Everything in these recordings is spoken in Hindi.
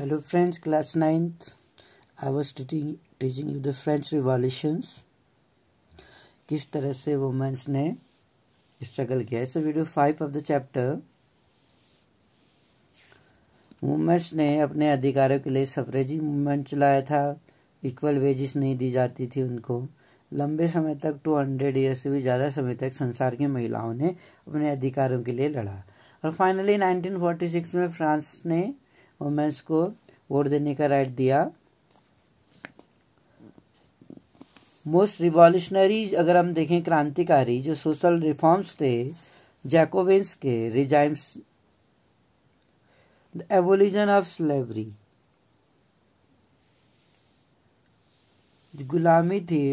Hello friends class ninth I was teaching teaching you the French revolutions किस तरह से वुमेंस ने स्ट्रगल किया इस video five of the chapter womens ने अपने अधिकारों के लिए सफरेजी मूवमेंट चलाया था इक्वल वेजिस नहीं दी जाती थी उनको लंबे समय तक टू हंड्रेड ईयर से भी ज़्यादा समय तक संसार की महिलाओं ने अपने अधिकारों के लिए लड़ा और फाइनली 1946 में फ्रांस ने वुमेंस को वोट देने का राइट दिया मोस्ट रिवॉल्यूशनरी अगर हम देखें क्रांतिकारी जो सोशल रिफॉर्म्स थे जैकोविंस के regimes the evolution of slavery गुलामी थी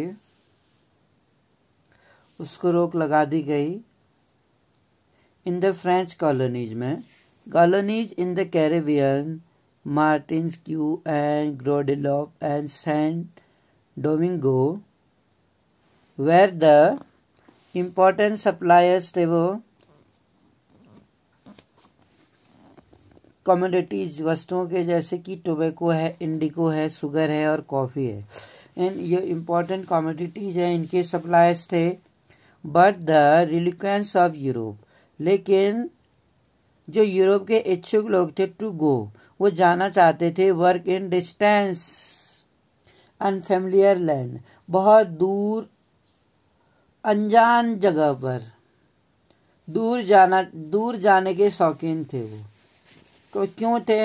उसको रोक लगा दी गई इन द फ्रेंच कॉलोनीज में कॉलोनीज इन द कैरेबियन क्यू and and and Saint Domingo were the important suppliers थे वो कम्योडिटीज वस्तुओं के जैसे कि टोबैको है इंडिको है सुगर है और कॉफ़ी है एंड ये इम्पोर्टेंट कमोडिटीज हैं इनके सप्लायर्स थे but the reluctance of Europe लेकिन जो यूरोप के इच्छुक लोग थे टू गो वो जाना चाहते थे work in distance unfamiliar land बहुत दूर अनजान जगह पर दूर जाना दूर जाने के शौकीन थे वो तो क्यों थे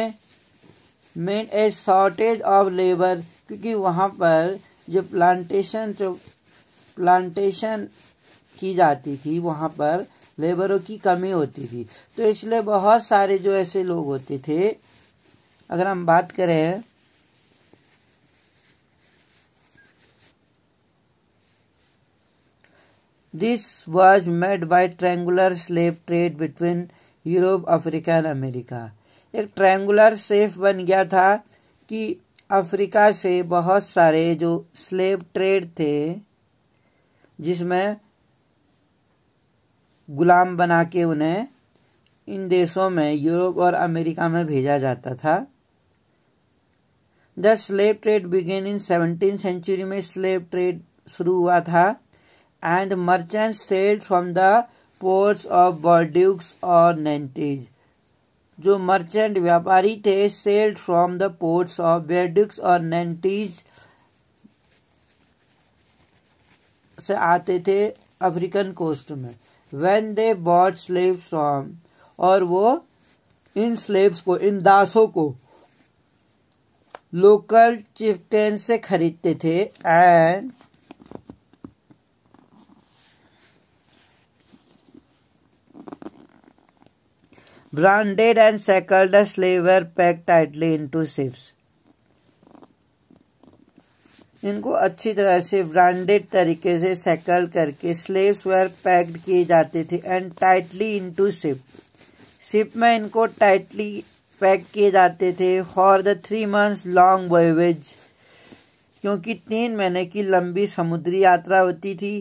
main a shortage of labour क्योंकि वहाँ पर जो प्लांटेशन जो प्लांटेशन की जाती थी वहाँ पर लेबरों की कमी होती थी तो इसलिए बहुत सारे जो ऐसे लोग होते थे अगर हम बात करें this was made by triangular slave trade between Europe Africa and America एक ट्रेंगुलर सेफ बन गया था कि अफ्रीका से बहुत सारे जो स्लेव ट्रेड थे जिसमें गुलाम बना के उन्हें इन देशों में यूरोप और अमेरिका में भेजा जाता था the slave trade began in seventeen century में स्लेब ट्रेड शुरू हुआ था and merchant sold from the ports of Bordeaux और नेंटीज जो मर्चेंट व्यापारी थे sold from the ports of Bordeaux और नेंटीज से आते थे अफ्रीकन कोस्ट में when they bought slave from और वो इन स्लेव्स को इन दासों को लोकल चिफ्टेन से खरीदते थे and branded and shackled slaves packed tightly into ships इनको अच्छी तरह से ब्रांडेड तरीके से सेकल करके स्लेव्स वेयर पैक्ड किए जाते थे and tightly into ship ship में इनको टाइटली पैक किए जाते थे for the three months long voyages क्योंकि तीन महीने की लंबी समुद्री यात्रा होती थी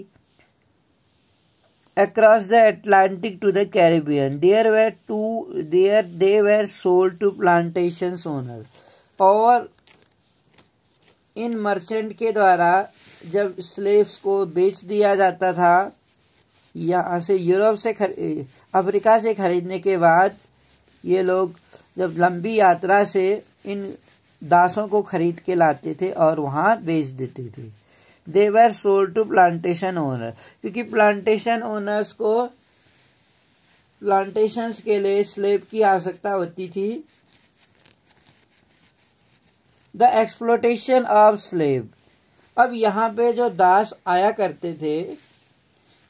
across the Atlantic to the Caribbean. There were two there they were sold to plantations owners. Over इन मर्चेंट के द्वारा जब स्लेव्स को बेच दिया जाता था यहाँ से यूरोप से खरी अफ्रीका से खरीदने के बाद ये लोग जब लंबी यात्रा से इन दासों को खरीद के लाते थे और वहाँ बेच देते थे they were sold to plantation owner क्योंकि प्लांटेशन ओनर्स को प्लांटेशंस के लिए स्लेब की आवश्यकता होती थी द एक्सप्लोटेशन ऑफ स्लेव अब यहाँ पे जो दास आया करते थे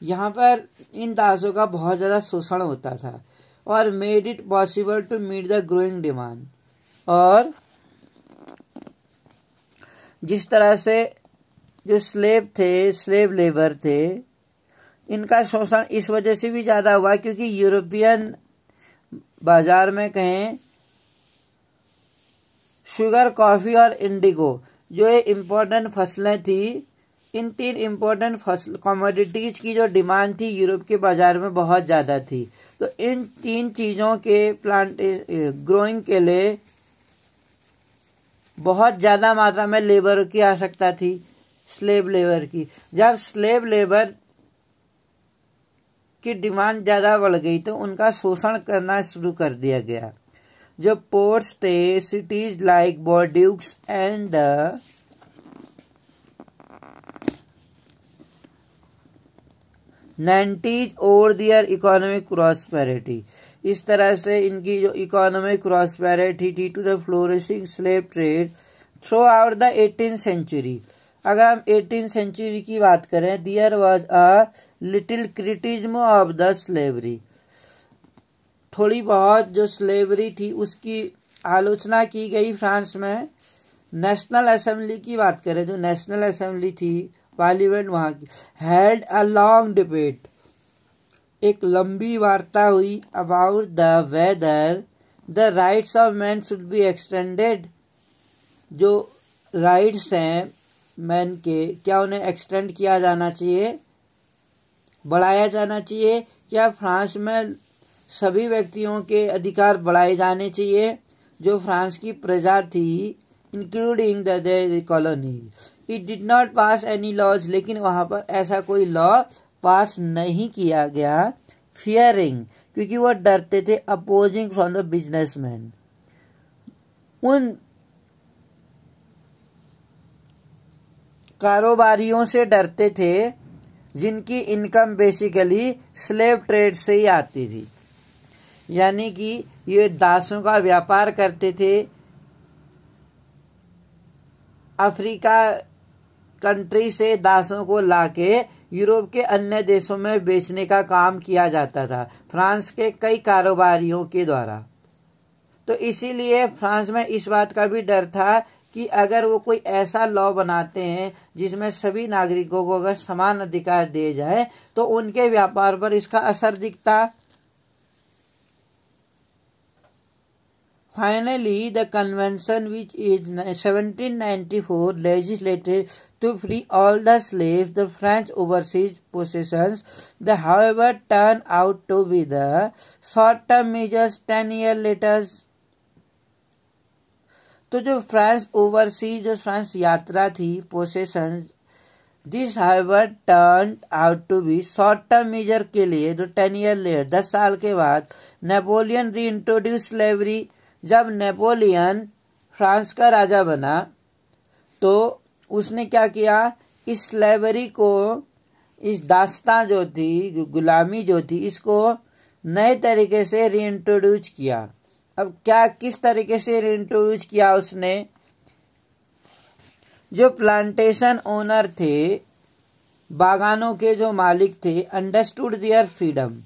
यहाँ पर इन दासों का बहुत ज़्यादा शोषण होता था और made it possible to meet the growing demand और जिस तरह से जो स्लेव थे स्लेव लेबर थे इनका शोषण इस वजह से भी ज़्यादा हुआ क्योंकि यूरोपियन बाज़ार में कहें शुगर कॉफ़ी और इंडिगो जो ये इम्पोर्टेंट फसलें थी इन तीन इम्पोर्टेंट फसल कमोडिटीज की जो डिमांड थी यूरोप के बाजार में बहुत ज़्यादा थी तो इन तीन चीज़ों के प्लांट ग्रोइंग के लिए बहुत ज़्यादा मात्रा में लेबर की आवश्यकता थी स्लेब लेबर की जब स्लेब लेबर की डिमांड ज़्यादा बढ़ गई तो उनका शोषण करना शुरू कर दिया गया जब port states cities like Bordeaux and the Nantes और दियर इकोनॉमिक क्रॉसपेरिटी इस तरह से इनकी जो economic prosperity to the flourishing slave trade throughout the eighteen century अगर हम एटीन सेंचुरी की बात करें there was a little criticism of the slavery थोड़ी बहुत जो स्लेवरी थी उसकी आलोचना की गई फ्रांस में नेशनल असेंबली की बात करें जो नेशनल असेंबली थी पार्लियामेंट वहाँ की हैड अ लॉन्ग डिबेट एक लंबी वार्ता हुई about the whether the rights of man should be extended जो राइट्स हैं मैन के क्या उन्हें एक्सटेंड किया जाना चाहिए बढ़ाया जाना चाहिए क्या फ्रांस में सभी व्यक्तियों के अधिकार बढ़ाए जाने चाहिए जो फ्रांस की प्रजा थी including the colony it did not pass any laws लेकिन वहां पर ऐसा कोई लॉ पास नहीं किया गया फियरिंग क्योंकि वह डरते थे अपोजिंग फ्रॉम द बिजनेसमैन उन कारोबारियों से डरते थे जिनकी इनकम बेसिकली स्लेव ट्रेड से ही आती थी यानी कि ये दासों का व्यापार करते थे अफ्रीका कंट्री से दासों को लाके यूरोप के अन्य देशों में बेचने का काम किया जाता था फ्रांस के कई कारोबारियों के द्वारा तो इसीलिए फ्रांस में इस बात का भी डर था कि अगर वो कोई ऐसा लॉ बनाते हैं जिसमें सभी नागरिकों को अगर समान अधिकार दिए जाए तो उनके व्यापार पर इसका असर दिखता Finally, the convention which is 1794 legislated to free all the slaves, the French overseas possessions, they however turned out to be the short-term measures Ten years later. तो जो फ्रांस ओवरसीज जो फ्रांस यात्रा थी possession this however turn out to be short term measure के लिए जो टेन ईयर लेट दस साल के बाद नेपोलियन री इंट्रोड्यूस स्लेवरी जब नेपोलियन फ्रांस का राजा बना तो उसने क्या किया इस लाइबरी को इस दास्ता जो थी गुलामी जो थी इसको नए तरीके से रीइंट्रोड्यूस किया अब क्या किस तरीके से रीइंट्रोड्यूस किया उसने जो प्लांटेशन ओनर थे बागानों के जो मालिक थे अंडरस्टूड दियर फ्रीडम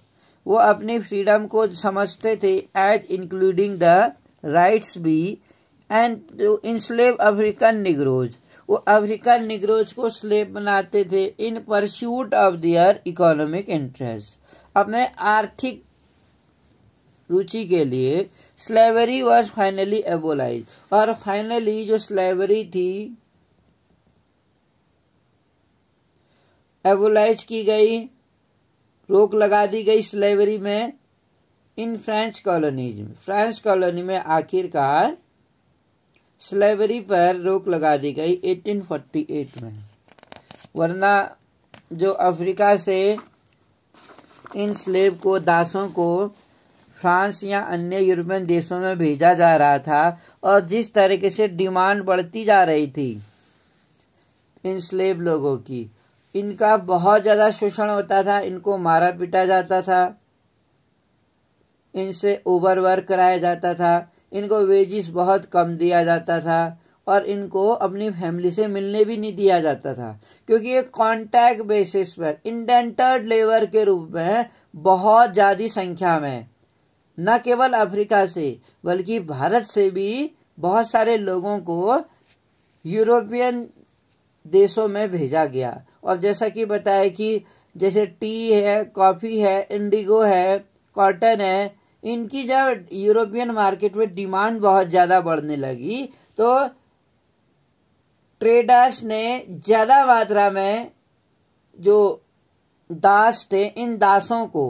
वो अपनी फ्रीडम को समझते थे as including the rights be and to enslave African negroes वो अफ्रीकन निग्रोज को स्लेव बनाते थे in pursuit of their economic interest अपने आर्थिक रुचि के लिए स्लेवरी वॉज फाइनली एबोलाइज और फाइनली जो स्लेवरी थी एबोलाइज की गई रोक लगा दी गई स्लेवरी में इन फ्रेंच कॉलोनीज में फ्रेंच कॉलोनी में आखिरकार स्लेवरी पर रोक लगा दी गई 1848 में वरना जो अफ्रीका से इन स्लेब को दासों को फ्रांस या अन्य यूरोपियन देशों में भेजा जा रहा था और जिस तरीके से डिमांड बढ़ती जा रही थी इन स्लेब लोगों की इनका बहुत ज़्यादा शोषण होता था इनको मारा पीटा जाता था इनसे ओवर वर्क कराया जाता था इनको वेजिस बहुत कम दिया जाता था और इनको अपनी फैमिली से मिलने भी नहीं दिया जाता था क्योंकि ये कॉन्टैक्ट बेसिस पर इंडेंटर्ड लेबर के रूप में बहुत ज़्यादा संख्या में न केवल अफ्रीका से बल्कि भारत से भी बहुत सारे लोगों को यूरोपियन देशों में भेजा गया और जैसा कि बताया कि जैसे टी है कॉफ़ी है इंडिगो है कॉटन है इनकी जब यूरोपियन मार्केट में डिमांड बहुत ज्यादा बढ़ने लगी तो ट्रेडर्स ने ज्यादा मात्रा में जो दास थे इन दासों को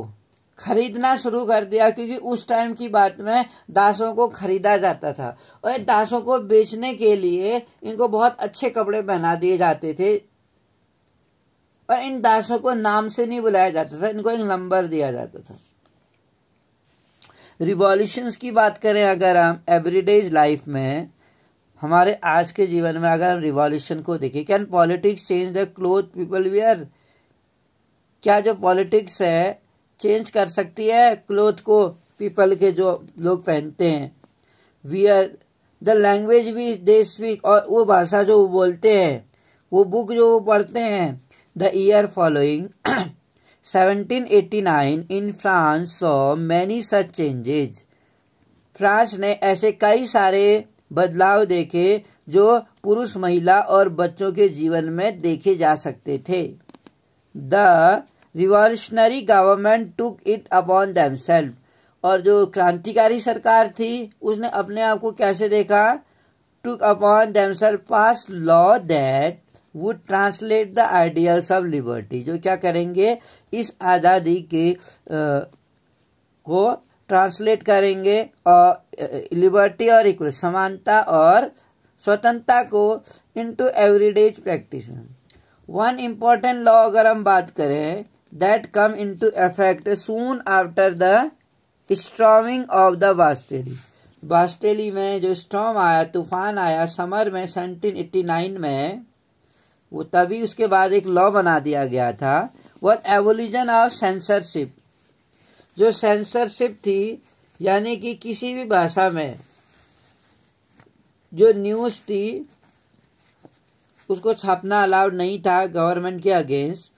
खरीदना शुरू कर दिया क्योंकि उस टाइम की बात में दासों को खरीदा जाता था और दासों को बेचने के लिए इनको बहुत अच्छे कपड़े पहना दिए जाते थे और इन दासों को नाम से नहीं बुलाया जाता था इनको एक नंबर दिया जाता था रिवॉल्यूशंस की बात करें अगर हम एवरीडेज लाइफ में हमारे आज के जीवन में अगर हम रिवॉल्यूशन को देखें can politics change the cloth people wear क्या जो पॉलिटिक्स है चेंज कर सकती है क्लोथ को पीपल के जो लोग पहनते हैं wear the language we they speak और वो भाषा जो वो बोलते हैं वो बुक जो वो पढ़ते हैं the year following 1789 in France saw many such changes France ने ऐसे कई सारे बदलाव देखे जो पुरुष महिला और बच्चों के जीवन में देखे जा सकते थे the revolutionary government took it upon self और जो क्रांतिकारी सरकार थी उसने अपने आप को कैसे देखा took upon themselves pass law that वो translate the ideals of liberty जो क्या करेंगे इस आज़ादी के को ट्रांसलेट करेंगे और लिबर्टी और इक्वल समानता और स्वतंत्रता को इनटू एवरीडेज प्रैक्टिस में वन इम्पॉर्टेंट लॉ अगर हम बात करें that come into effect soon after the storming of the Bastille Bastille में जो स्ट्रॉम आया तूफान आया समर में सेवनटीन एट्टी नाइन में वो तभी उसके बाद एक लॉ बना दिया गया था वॉट एवोल्यूशन ऑफ सेंसरशिप जो सेंसरशिप थी यानी कि किसी भी भाषा में जो न्यूज़ थी उसको छापना अलाउड नहीं था गवर्नमेंट के अगेंस्ट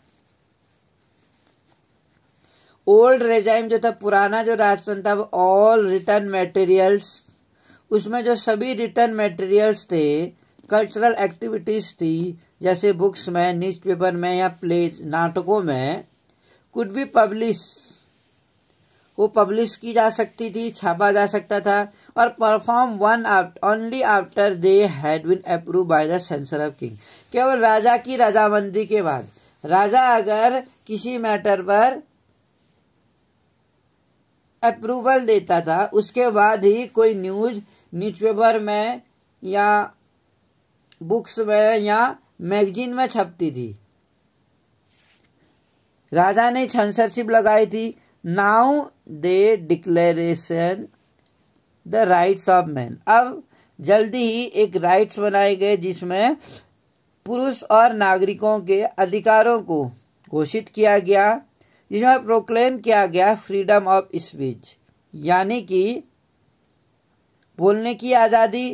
ओल्ड रेजाइम जो था पुराना जो राजतंत्र था वो ऑल रिटर्न मटेरियल्स उसमें जो सभी रिटर्न मटेरियल्स थे कल्चरल एक्टिविटीज़ थी जैसे बुक्स में न्यूज़पेपर में या प्ले नाटकों में कुड भी पब्लिश वो पब्लिश की जा सकती थी छापा जा सकता था और perform one only after they had been approved by the censor of king केवल राजा की राजाबंदी के बाद राजा अगर किसी मैटर पर अप्रूवल देता था उसके बाद ही कोई न्यूज न्यूज़पेपर में या बुक्स में या मैगजीन में छपती थी राजा ने सेंसरशिप लगाई थी now the declaration the rights of man अब जल्दी ही एक राइट्स बनाए गए जिसमें पुरुष और नागरिकों के अधिकारों को घोषित किया गया जिसमें प्रोक्लेम किया गया फ्रीडम ऑफ स्पीच यानी कि बोलने की आज़ादी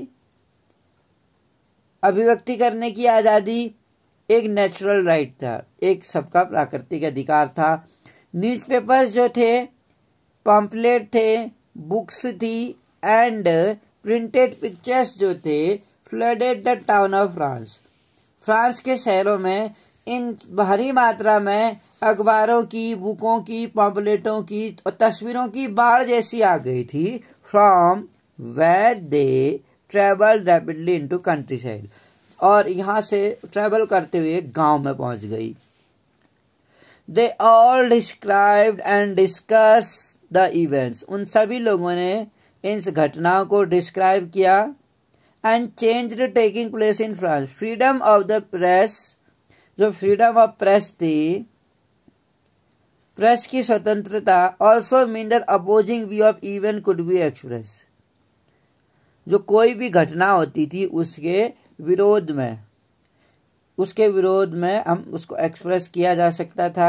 अभिव्यक्ति करने की आज़ादी एक नेचुरल राइट था एक सबका प्राकृतिक अधिकार था न्यूज़पेपर्स जो थे पम्पलेट थे बुक्स थी एंड प्रिंटेड पिक्चर्स जो थे flooded the town of France France के शहरों में इन भारी मात्रा में अखबारों की बुकों की पम्पलेटों की तस्वीरों की बाढ़ जैसी आ गई थी from where they rapidly rapidly into countryside और यहां से ट्रेवल करते हुए गांव में पहुंच गई they all describe and discuss the events उन सभी लोगों ने इन घटनाओं को डिस्क्राइब किया and change taking place in France freedom of the press जो फ्रीडम ऑफ प्रेस थी प्रेस की स्वतंत्रता also mean that opposing view of event could be express जो कोई भी घटना होती थी उसके विरोध में उसके विरोध में हम उसको एक्सप्रेस किया जा सकता था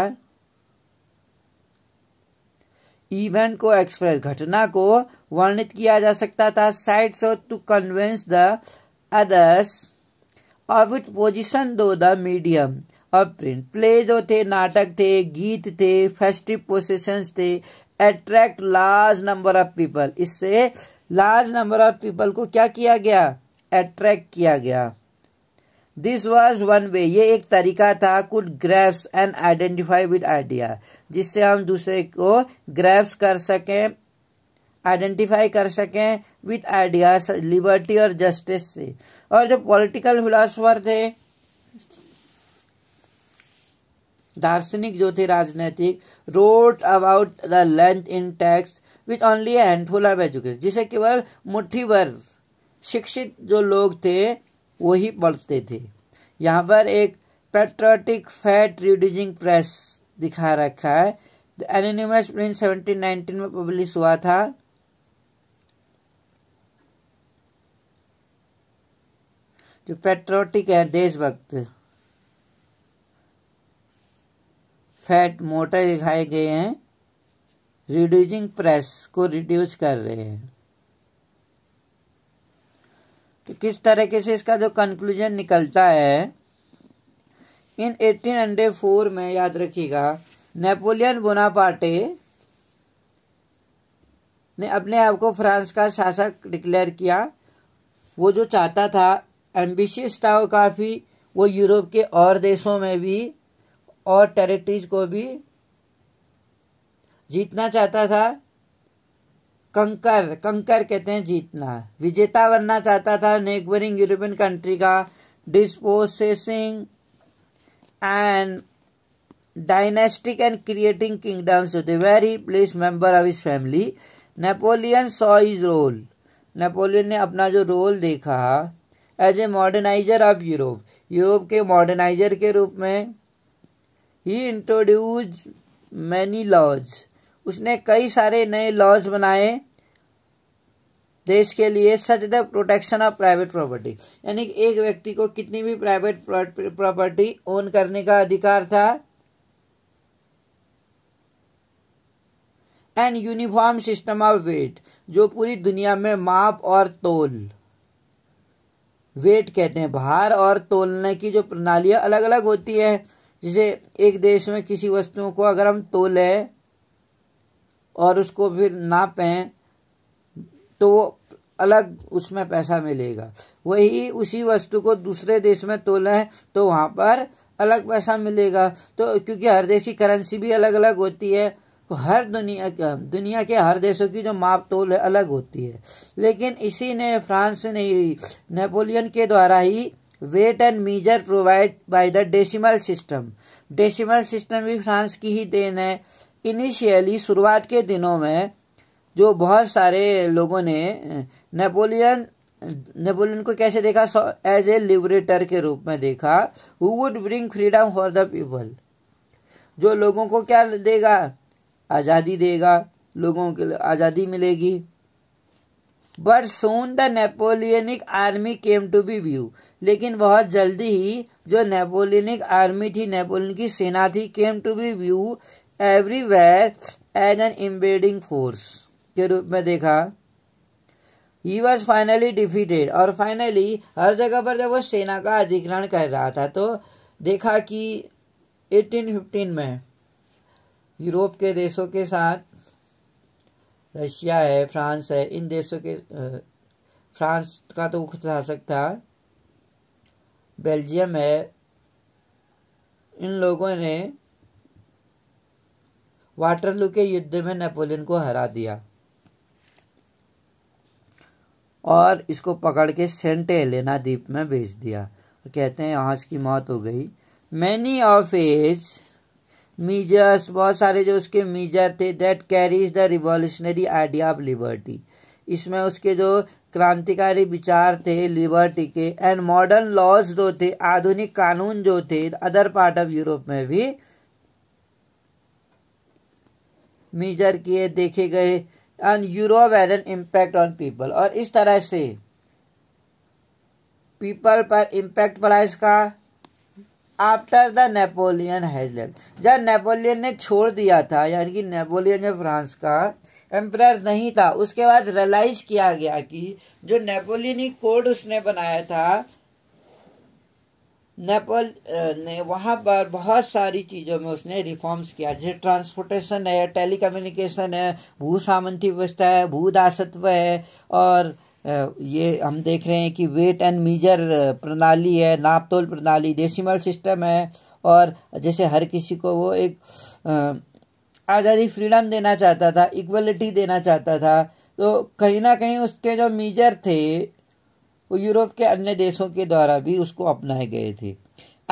इवेंट को एक्सप्रेस घटना को वर्णित किया जा सकता था side so to convince the others of it position though the medium और प्रिंट प्ले जो थे नाटक थे गीत थे फेस्टिव पोसेशंस थे attract large number of people इससे लार्ज नंबर ऑफ पीपल को क्या किया गया अट्रैक्ट किया गया दिस वॉज वन वे ये एक तरीका था could grasp and identify with idea जिससे हम दूसरे को ग्रैप्स कर सकें आइडेंटिफाई कर सकें विद आइडिया लिबर्टी और जस्टिस से और जो पॉलिटिकल फिलासफर थे दार्शनिक जो थे राजनीतिक wrote about the length in text with only handful of education जिसे केवल मुट्ठी भर शिक्षित जो लोग थे वही पढ़ते थे यहाँ पर एक पेट्रोटिक फैट रिड्यूजिंग प्रेस दिखा रखा है द एनिमस प्रिंट नाइनटीन में पब्लिश हुआ था जो पेट्रोटिक है देशभक्त फैट मोटे दिखाए गए हैं रिड्यूजिंग प्रेस को रिड्यूस कर रहे हैं तो किस तरीके से इसका जो कंक्लूजन निकलता है इन 1804 में याद रखिएगा नेपोलियन बोनापार्टे ने अपने आप को फ्रांस का शासक डिक्लेयर किया वो जो चाहता था एम्बिशियस था वो काफ़ी वो यूरोप के और देशों में भी और टेरिटरीज को भी जीतना चाहता था कंकर कंकर कहते हैं जीतना विजेता बनना चाहता था नेबरिंग यूरोपियन कंट्री का dispossessing and dynastic and creating kingdoms होते where he place member of his family Napoleon saw his role Napoleon ने अपना जो रोल देखा as a moderniser of Europe Europe के मॉडर्नाइजर के रूप में ही इंट्रोड्यूज मैनी लॉज उसने कई सारे नए लॉज बनाए देश के लिए such the protection of private property यानी एक व्यक्ति को कितनी भी प्राइवेट प्रॉपर्टी ओन करने का अधिकार था and uniform system of weight जो पूरी दुनिया में माप और तोल वेट कहते हैं भार और तोलने की जो प्रणालियाँ अलग अलग होती है जिसे एक देश में किसी वस्तुओं को अगर हम तोलें और उसको फिर नापें तो वो अलग उसमें पैसा मिलेगा वही उसी वस्तु को दूसरे देश में तोले तो वहाँ पर अलग पैसा मिलेगा तो क्योंकि हर देश की करेंसी भी अलग अलग होती है तो हर दुनिया के दुनिया के हर देशों की जो माप तोल है अलग होती है लेकिन इसी ने फ्रांस ने नेपोलियन के द्वारा ही weight and measure provide by the decimal system decimal system भी फ्रांस की ही देन है इनिशियली शुरुआत के दिनों में जो बहुत सारे लोगों ने नेपोलियन नेपोलियन को कैसे देखा एज ए लिबरेटर के रूप में देखा who would bring freedom for the people जो लोगों को क्या देगा आज़ादी देगा लोगों के लिए आज़ादी मिलेगी but soon the Napoleonic army came to be view लेकिन बहुत जल्दी ही जो नेपोलियनिक आर्मी थी नेपोलियन की सेना थी came to be view everywhere as an embedding force के रूप में देखा ही वॉज फाइनली डिफीटेड और फाइनली हर जगह पर जब वो सेना का अधिग्रहण कर रहा था तो देखा कि 1815 में यूरोप के देशों के साथ रशिया है फ्रांस है इन देशों के फ्रांस का तो मुख्य शासक था बेल्जियम है इन लोगों ने वाटरलू के युद्ध में नेपोलियन को हरा दिया और इसको पकड़ के सेंट एलेना द्वीप में भेज दिया कहते हैं यहाँ की मौत हो गई मैनी ऑफ एज मीजर्स बहुत सारे जो उसके मीजर थे that carries the revolutionary idea of liberty इसमें उसके जो क्रांतिकारी विचार थे लिबर्टी के एंड मॉडर्न लॉज जो थे आधुनिक कानून जो थे अदर पार्ट ऑफ यूरोप में भी मेजर किए देखे गए and Europe had an impact on people और इस तरह से पीपल पर इम्पैक्ट पड़ा इसका after the Napoleon has left जब नेपोलियन ने छोड़ दिया था यानी कि नेपोलियन जब फ्रांस का एम्प्रायर नहीं था उसके बाद रियलाइज किया गया कि जो नेपोलियनी कोड उसने बनाया था नेपाल uh, ने वहाँ पर बहुत सारी चीज़ों में उसने रिफॉर्म्स किया जैसे ट्रांसपोर्टेशन है टेली कम्युनिकेशन है भू सामंती व्यवस्था है भू दासत्व है और uh, ये हम देख रहे हैं कि वेट एंड मीजर प्रणाली है नापतोल प्रणाली डेसिमल सिस्टम है और जैसे हर किसी को वो एक uh, आज़ादी फ्रीडम देना चाहता था इक्वलिटी देना चाहता था तो कहीं ना कहीं उसके जो मीजर थे वो यूरोप के अन्य देशों के द्वारा भी उसको अपनाए गए थे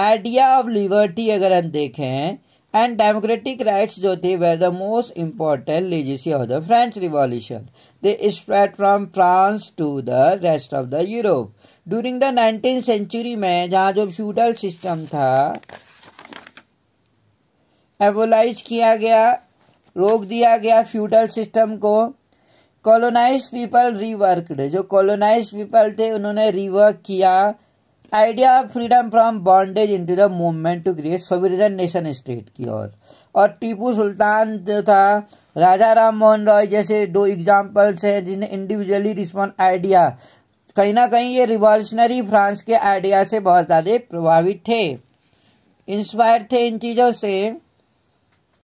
आइडिया ऑफ लिबर्टी अगर हम देखें एंड डेमोक्रेटिक राइट्स जो थे were the most important legacy of the French revolution they spread from France to the rest of the Europe during the nineteen century में जहाँ जो फ्यूडल सिस्टम था एवोलाइज किया गया रोक दिया गया फ्यूडल सिस्टम को कॉलोनाइज पीपल रीवर्कड जो कॉलोनाइज पीपल थे उन्होंने रीवर्क किया idea freedom from bondage in to the movement to create sovereign nation state की ओर और, और टीपू सुल्तान जो था राजा राम मोहन रॉय जैसे दो एग्जाम्पल्स हैं जिन्हें इंडिविजुअली रिस्पॉन्ड आइडिया कहीं ना कहीं ये रिवॉल्यूशनरी फ्रांस के आइडिया से बहुत ज़्यादा प्रभावित थे इंस्पायर थे इन चीज़ों से